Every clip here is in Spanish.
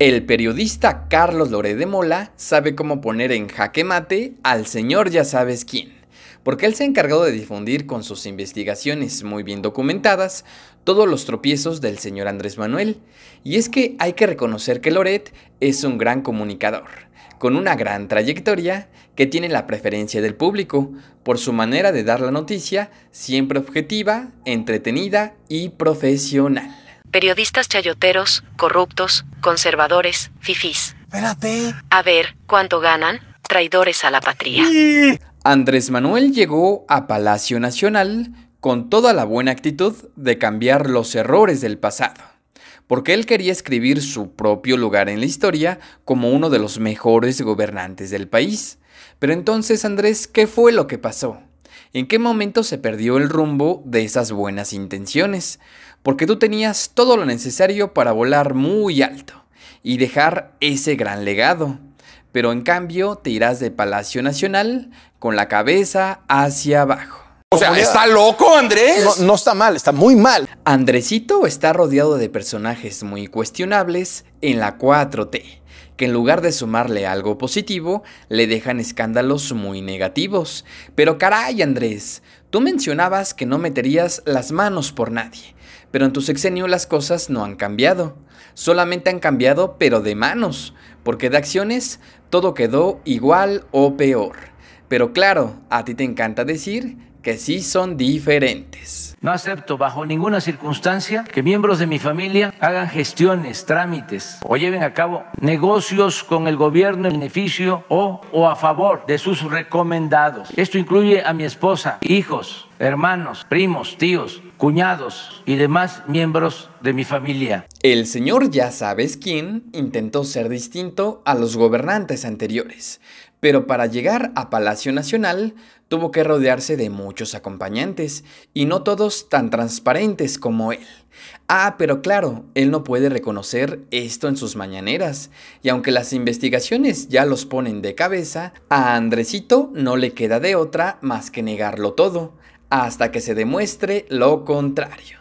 El periodista Carlos Loret de Mola sabe cómo poner en jaque mate al señor ya sabes quién, porque él se ha encargado de difundir con sus investigaciones muy bien documentadas todos los tropiezos del señor Andrés Manuel. Y es que hay que reconocer que Loret es un gran comunicador, con una gran trayectoria que tiene la preferencia del público por su manera de dar la noticia, siempre objetiva, entretenida y profesional periodistas chayoteros, corruptos, conservadores, fifís. Espérate. A ver, ¿cuánto ganan? Traidores a la patria. Andrés Manuel llegó a Palacio Nacional con toda la buena actitud de cambiar los errores del pasado, porque él quería escribir su propio lugar en la historia como uno de los mejores gobernantes del país. Pero entonces, Andrés, ¿qué fue lo que pasó? ¿En qué momento se perdió el rumbo de esas buenas intenciones? porque tú tenías todo lo necesario para volar muy alto y dejar ese gran legado. Pero en cambio te irás de Palacio Nacional con la cabeza hacia abajo. O sea, ¿está loco Andrés? No, está mal, está muy mal. Andresito está rodeado de personajes muy cuestionables en la 4T que en lugar de sumarle algo positivo, le dejan escándalos muy negativos. Pero caray, Andrés, tú mencionabas que no meterías las manos por nadie, pero en tu sexenio las cosas no han cambiado. Solamente han cambiado, pero de manos, porque de acciones todo quedó igual o peor. Pero claro, a ti te encanta decir que sí son diferentes. No acepto bajo ninguna circunstancia que miembros de mi familia hagan gestiones, trámites o lleven a cabo negocios con el gobierno en beneficio o, o a favor de sus recomendados. Esto incluye a mi esposa, hijos, hermanos, primos, tíos, cuñados y demás miembros de mi familia. El señor ya sabes quién intentó ser distinto a los gobernantes anteriores, pero para llegar a Palacio Nacional tuvo que rodearse de muchos acompañantes, y no todos tan transparentes como él. Ah, pero claro, él no puede reconocer esto en sus mañaneras, y aunque las investigaciones ya los ponen de cabeza, a Andresito no le queda de otra más que negarlo todo, hasta que se demuestre lo contrario.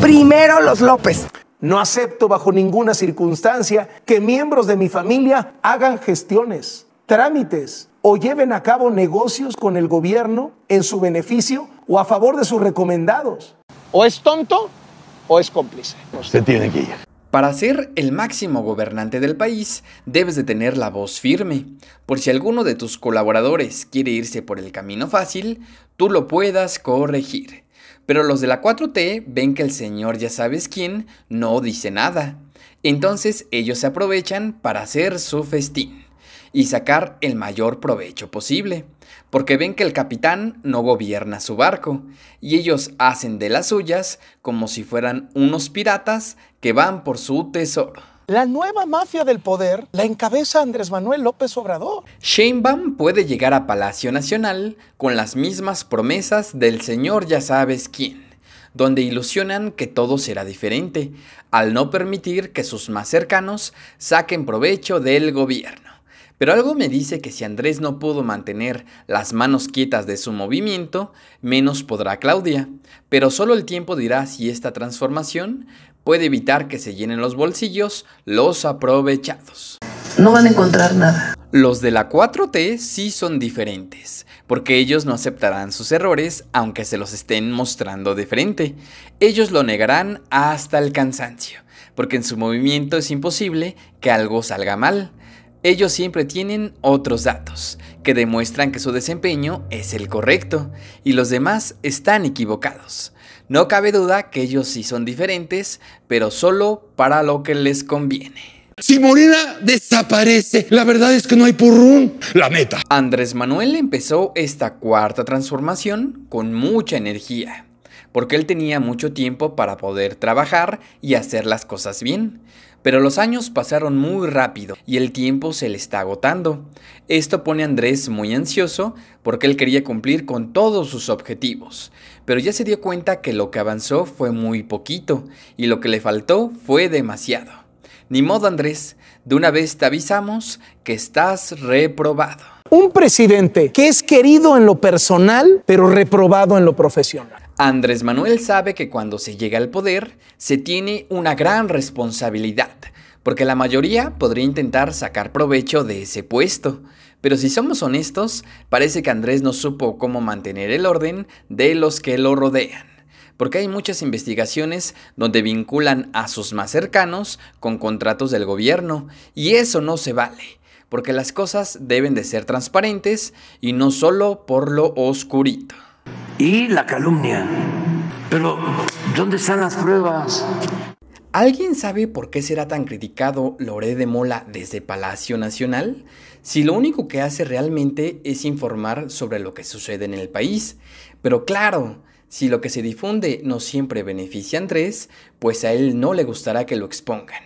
Primero los López. No acepto bajo ninguna circunstancia que miembros de mi familia hagan gestiones trámites o lleven a cabo negocios con el gobierno en su beneficio o a favor de sus recomendados. O es tonto o es cómplice. Usted tiene que ir. Para ser el máximo gobernante del país, debes de tener la voz firme. Por si alguno de tus colaboradores quiere irse por el camino fácil, tú lo puedas corregir. Pero los de la 4T ven que el señor ya sabes quién no dice nada. Entonces ellos se aprovechan para hacer su festín y sacar el mayor provecho posible, porque ven que el capitán no gobierna su barco, y ellos hacen de las suyas como si fueran unos piratas que van por su tesoro. La nueva mafia del poder la encabeza Andrés Manuel López Obrador. Sheinbaum puede llegar a Palacio Nacional con las mismas promesas del señor ya sabes quién, donde ilusionan que todo será diferente, al no permitir que sus más cercanos saquen provecho del gobierno pero algo me dice que si Andrés no pudo mantener las manos quietas de su movimiento, menos podrá Claudia. Pero solo el tiempo dirá si esta transformación puede evitar que se llenen los bolsillos los aprovechados. No van a encontrar nada. Los de la 4T sí son diferentes, porque ellos no aceptarán sus errores aunque se los estén mostrando de frente. Ellos lo negarán hasta el cansancio, porque en su movimiento es imposible que algo salga mal ellos siempre tienen otros datos que demuestran que su desempeño es el correcto y los demás están equivocados. No cabe duda que ellos sí son diferentes, pero solo para lo que les conviene. Si Morena desaparece, la verdad es que no hay purrún. La meta. Andrés Manuel empezó esta cuarta transformación con mucha energía, porque él tenía mucho tiempo para poder trabajar y hacer las cosas bien. Pero los años pasaron muy rápido y el tiempo se le está agotando. Esto pone a Andrés muy ansioso porque él quería cumplir con todos sus objetivos, pero ya se dio cuenta que lo que avanzó fue muy poquito y lo que le faltó fue demasiado. Ni modo Andrés, de una vez te avisamos que estás reprobado. Un presidente que es querido en lo personal, pero reprobado en lo profesional. Andrés Manuel sabe que cuando se llega al poder se tiene una gran responsabilidad, porque la mayoría podría intentar sacar provecho de ese puesto. Pero si somos honestos, parece que Andrés no supo cómo mantener el orden de los que lo rodean porque hay muchas investigaciones donde vinculan a sus más cercanos con contratos del gobierno y eso no se vale, porque las cosas deben de ser transparentes y no solo por lo oscurito y la calumnia. Pero, ¿dónde están las pruebas? ¿Alguien sabe por qué será tan criticado Loré de Mola desde Palacio Nacional? Si lo único que hace realmente es informar sobre lo que sucede en el país. Pero claro, si lo que se difunde no siempre beneficia a Andrés, pues a él no le gustará que lo expongan.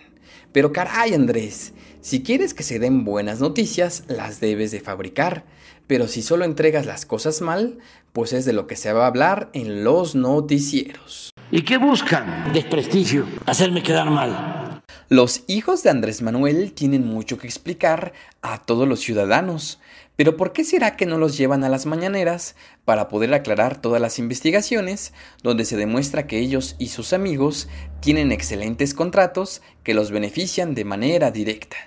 Pero caray Andrés, si quieres que se den buenas noticias, las debes de fabricar. Pero si solo entregas las cosas mal, pues es de lo que se va a hablar en los noticieros. ¿Y qué buscan? Desprestigio, hacerme quedar mal. Los hijos de Andrés Manuel tienen mucho que explicar a todos los ciudadanos, pero ¿por qué será que no los llevan a las mañaneras para poder aclarar todas las investigaciones donde se demuestra que ellos y sus amigos tienen excelentes contratos que los benefician de manera directa?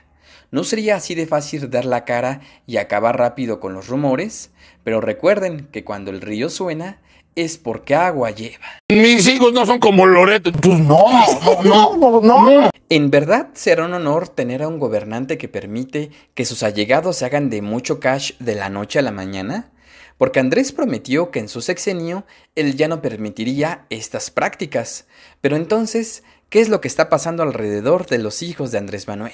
¿No sería así de fácil dar la cara y acabar rápido con los rumores? Pero recuerden que cuando el río suena, es porque agua lleva. Mis hijos no son como Loreto. Pues no, no, no, no. En verdad será un honor tener a un gobernante que permite que sus allegados se hagan de mucho cash de la noche a la mañana. Porque Andrés prometió que en su sexenio él ya no permitiría estas prácticas. Pero entonces, qué es lo que está pasando alrededor de los hijos de Andrés Manuel,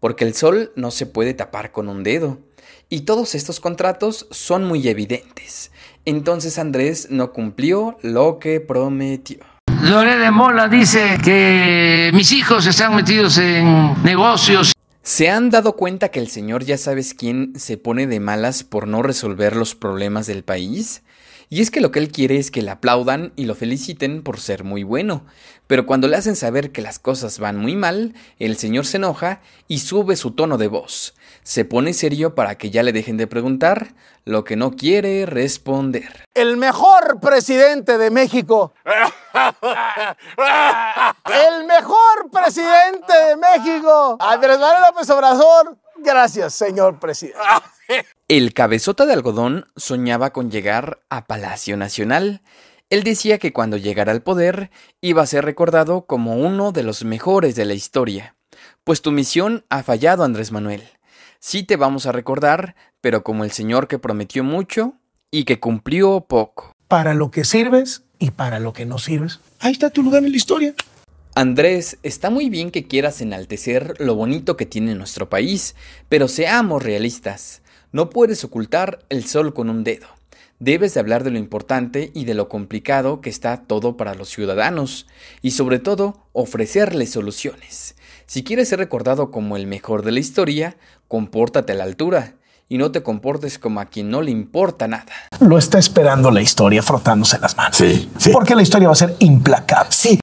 porque el sol no se puede tapar con un dedo. Y todos estos contratos son muy evidentes. Entonces Andrés no cumplió lo que prometió. de Mola dice que mis hijos están metidos en negocios. ¿Se han dado cuenta que el señor ya sabes quién se pone de malas por no resolver los problemas del país? Y es que lo que él quiere es que le aplaudan y lo feliciten por ser muy bueno. Pero cuando le hacen saber que las cosas van muy mal, el señor se enoja y sube su tono de voz. Se pone serio para que ya le dejen de preguntar lo que no quiere responder. El mejor presidente de México. el mejor presidente de México. Andrés Manuel López Obrador. Gracias, señor presidente. El cabezota de algodón soñaba con llegar a Palacio Nacional. Él decía que cuando llegara al poder iba a ser recordado como uno de los mejores de la historia. Pues tu misión ha fallado, Andrés Manuel. Sí te vamos a recordar, pero como el señor que prometió mucho y que cumplió poco. Para lo que sirves y para lo que no sirves. Ahí está tu lugar en la historia. Andrés, está muy bien que quieras enaltecer lo bonito que tiene nuestro país, pero seamos realistas. No puedes ocultar el sol con un dedo. Debes de hablar de lo importante y de lo complicado que está todo para los ciudadanos y sobre todo ofrecerles soluciones. Si quieres ser recordado como el mejor de la historia, compórtate a la altura y no te comportes como a quien no le importa nada. Lo está esperando la historia frotándose las manos. sí. Porque la historia va a ser implacable. Sí.